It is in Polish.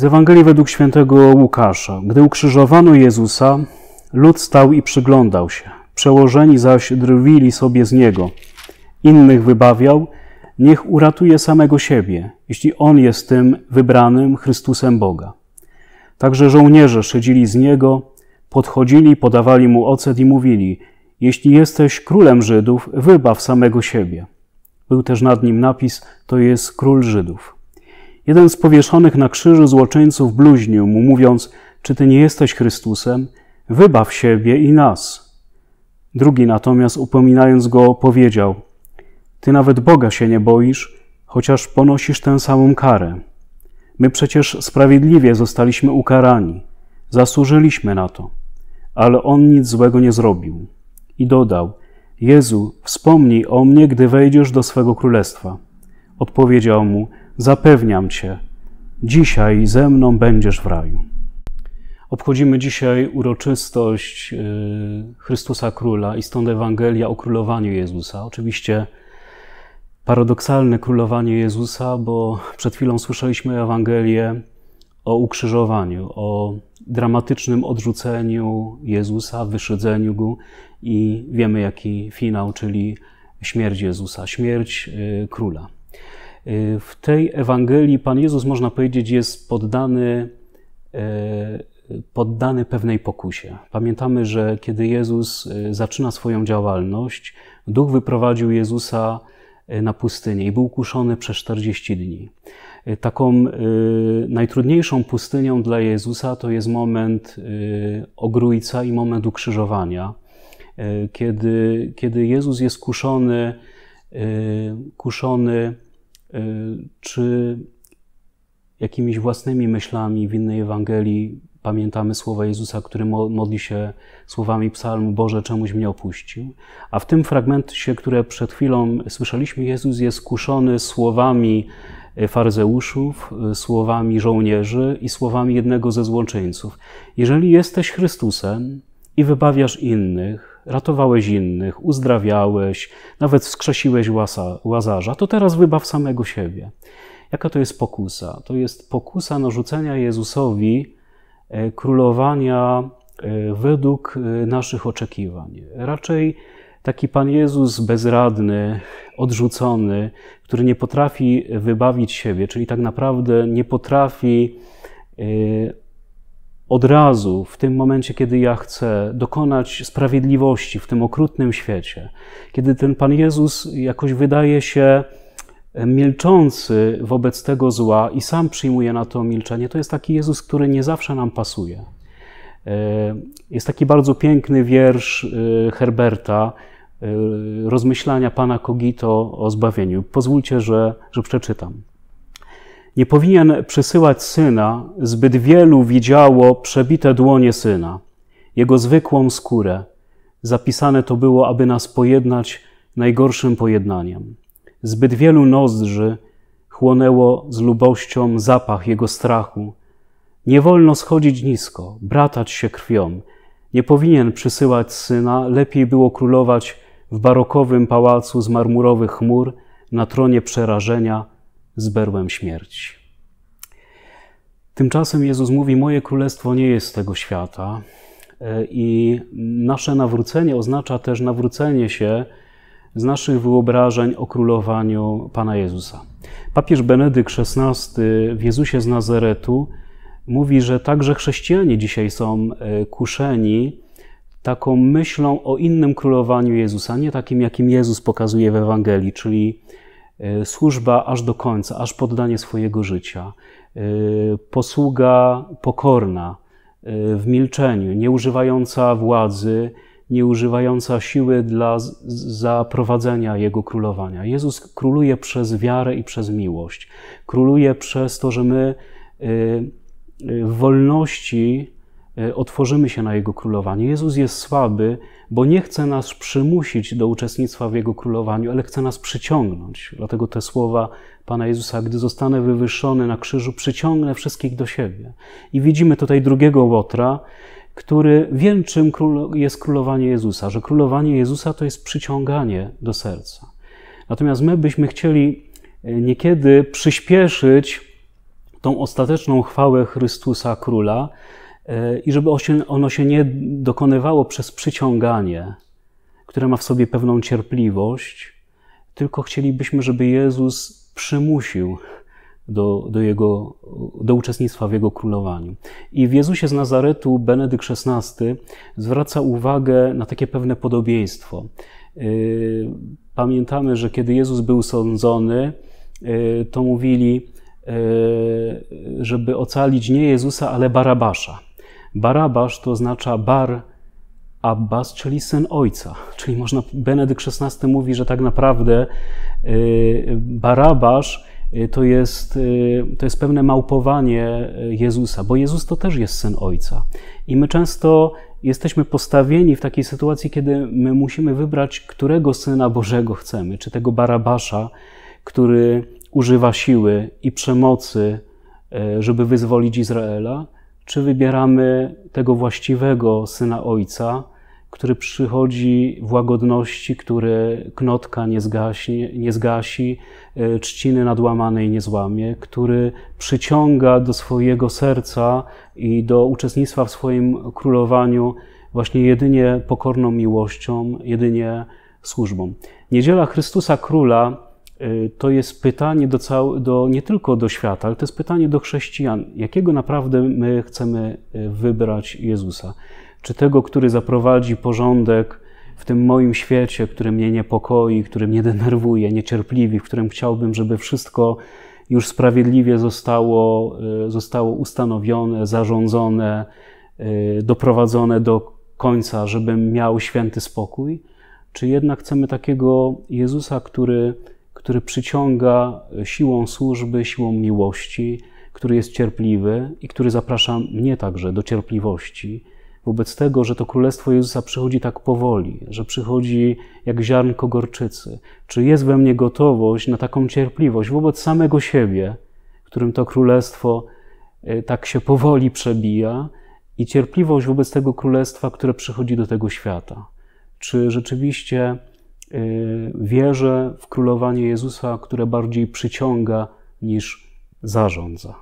Z Ewangelii według świętego Łukasza. Gdy ukrzyżowano Jezusa, lud stał i przyglądał się. Przełożeni zaś drwili sobie z niego. Innych wybawiał, niech uratuje samego siebie, jeśli on jest tym wybranym Chrystusem Boga. Także żołnierze szydzili z niego, podchodzili, podawali mu ocet i mówili: Jeśli jesteś królem Żydów, wybaw samego siebie. Był też nad nim napis: To jest król Żydów. Jeden z powieszonych na krzyżu złoczyńców bluźnił mu, mówiąc: Czy ty nie jesteś Chrystusem? Wybaw siebie i nas. Drugi natomiast, upominając go, powiedział: Ty nawet Boga się nie boisz, chociaż ponosisz tę samą karę. My przecież sprawiedliwie zostaliśmy ukarani, zasłużyliśmy na to, ale on nic złego nie zrobił. I dodał: Jezu, wspomnij o mnie, gdy wejdziesz do swego królestwa. Odpowiedział mu: Zapewniam Cię, dzisiaj ze mną będziesz w raju. Obchodzimy dzisiaj uroczystość y, Chrystusa Króla i stąd Ewangelia o królowaniu Jezusa. Oczywiście paradoksalne królowanie Jezusa, bo przed chwilą słyszeliśmy Ewangelię o ukrzyżowaniu, o dramatycznym odrzuceniu Jezusa, wyszydzeniu go i wiemy jaki finał, czyli śmierć Jezusa, śmierć y, króla. Y, w tej Ewangelii Pan Jezus, można powiedzieć, jest poddany, e, poddany pewnej pokusie. Pamiętamy, że kiedy Jezus e, zaczyna swoją działalność, Duch wyprowadził Jezusa e, na pustynię i był kuszony przez 40 dni. Taką najtrudniejszą pustynią dla Jezusa to jest moment ogrójca i moment ukrzyżowania, kiedy, kiedy Jezus jest kuszony, kuszony Y, czy jakimiś własnymi myślami w innej Ewangelii pamiętamy słowa Jezusa, który modli się słowami psalmu Boże, czemuś mnie opuścił. A w tym fragmencie, które przed chwilą słyszeliśmy, Jezus jest kuszony słowami y, faryzeuszów, y, słowami żołnierzy i słowami jednego ze złączyńców. Jeżeli jesteś Chrystusem i wybawiasz innych, ratowałeś innych, uzdrawiałeś, nawet wskrzesiłeś łasa, łazarza, to teraz wybaw samego siebie. Jaka to jest pokusa? To jest pokusa narzucenia Jezusowi e, królowania e, według e, naszych oczekiwań. Raczej taki Pan Jezus bezradny, odrzucony, który nie potrafi wybawić siebie, czyli tak naprawdę nie potrafi od razu, w tym momencie, kiedy ja chcę dokonać sprawiedliwości w tym okrutnym świecie, kiedy ten Pan Jezus jakoś wydaje się e, milczący wobec tego zła i sam przyjmuje na to milczenie, to jest taki Jezus, który nie zawsze nam pasuje. E, jest taki bardzo piękny wiersz e, Herberta, rozmyślania pana Kogito o zbawieniu. Pozwólcie, że, że przeczytam. Nie powinien przysyłać syna, zbyt wielu widziało przebite dłonie syna, jego zwykłą skórę. Zapisane to było, aby nas pojednać najgorszym pojednaniem. Zbyt wielu nozdrzy chłonęło z lubością zapach jego strachu. Nie wolno schodzić nisko, bratać się krwią. Nie powinien przysyłać syna, lepiej było królować w barokowym pałacu z marmurowych chmur na tronie przerażenia z berłem śmierci. Tymczasem Jezus mówi: Moje królestwo nie jest z tego świata. E, I nasze nawrócenie oznacza też nawrócenie się z naszych wyobrażeń o królowaniu Pana Jezusa. Papież Benedykt XVI w Jezusie z Nazaretu mówi, że także chrześcijanie dzisiaj są e, kuszeni taką myślą o innym królowaniu Jezusa, nie takim, jakim Jezus pokazuje w Ewangelii, czyli E, służba aż do końca, aż poddanie swojego życia, e, posługa pokorna, e, w milczeniu, nie używająca władzy, nie używająca siły dla zaprowadzenia Jego królowania. Jezus króluje przez wiarę i przez miłość. Króluje przez to, że my w wolności E, otworzymy się na Jego królowanie. Jezus jest słaby, bo nie chce nas przymusić do uczestnictwa w Jego królowaniu, ale chce nas przyciągnąć. Dlatego te słowa Pana Jezusa, gdy zostanę wywyższony na krzyżu, przyciągnę wszystkich do siebie. I widzimy tutaj drugiego Łotra, który wie, czym jest królowanie Jezusa, że królowanie Jezusa to jest przyciąganie do serca. Natomiast my byśmy chcieli e, niekiedy przyspieszyć tą ostateczną chwałę Chrystusa Króla, E, i żeby ono się nie dokonywało przez przyciąganie, które ma w sobie pewną cierpliwość, tylko chcielibyśmy, żeby Jezus przymusił do, do, jego, do uczestnictwa w Jego królowaniu. I w Jezusie z Nazaretu Benedykt XVI zwraca uwagę na takie pewne podobieństwo. E, pamiętamy, że kiedy Jezus był sądzony, e, to mówili, żeby ocalić nie Jezusa, ale Barabasza. Barabasz to oznacza bar Abbas, czyli syn ojca. Czyli można, Benedykt XVI mówi, że tak naprawdę y, Barabasz y, to jest, y, to jest pewne małpowanie Jezusa, bo Jezus to też jest syn ojca. I my często jesteśmy postawieni w takiej sytuacji, kiedy my musimy wybrać, którego syna Bożego chcemy, czy tego Barabasza, który używa siły i przemocy, żeby wyzwolić Izraela, czy wybieramy tego właściwego syna ojca, który przychodzi w łagodności, który knotka nie, nie zgasi, e, trzciny nadłamanej nie złamie, który przyciąga do swojego serca i do uczestnictwa w swoim królowaniu właśnie jedynie pokorną miłością, jedynie służbą. Niedziela Chrystusa Króla Y, to jest pytanie do cał, do, nie tylko do świata, ale to jest pytanie do chrześcijan. Jakiego naprawdę my chcemy y, wybrać Jezusa? Czy tego, który zaprowadzi porządek w tym moim świecie, który mnie niepokoi, który mnie denerwuje, niecierpliwi, w którym chciałbym, żeby wszystko już sprawiedliwie zostało, y, zostało ustanowione, zarządzone, doprowadzone do końca, żebym miał święty spokój? Czy jednak chcemy takiego Jezusa, który który przyciąga siłą służby, siłą miłości, który jest cierpliwy i który zaprasza mnie także do cierpliwości. Wobec tego, że to królestwo Jezusa przychodzi tak powoli, że przychodzi jak ziarnko gorczycy. Czy jest we mnie gotowość na taką cierpliwość wobec samego siebie, którym to królestwo y, tak się powoli przebija, i cierpliwość wobec tego królestwa, które przychodzi do tego świata? Czy rzeczywiście Y, wierzę w królowanie Jezusa, które bardziej przyciąga niż zarządza.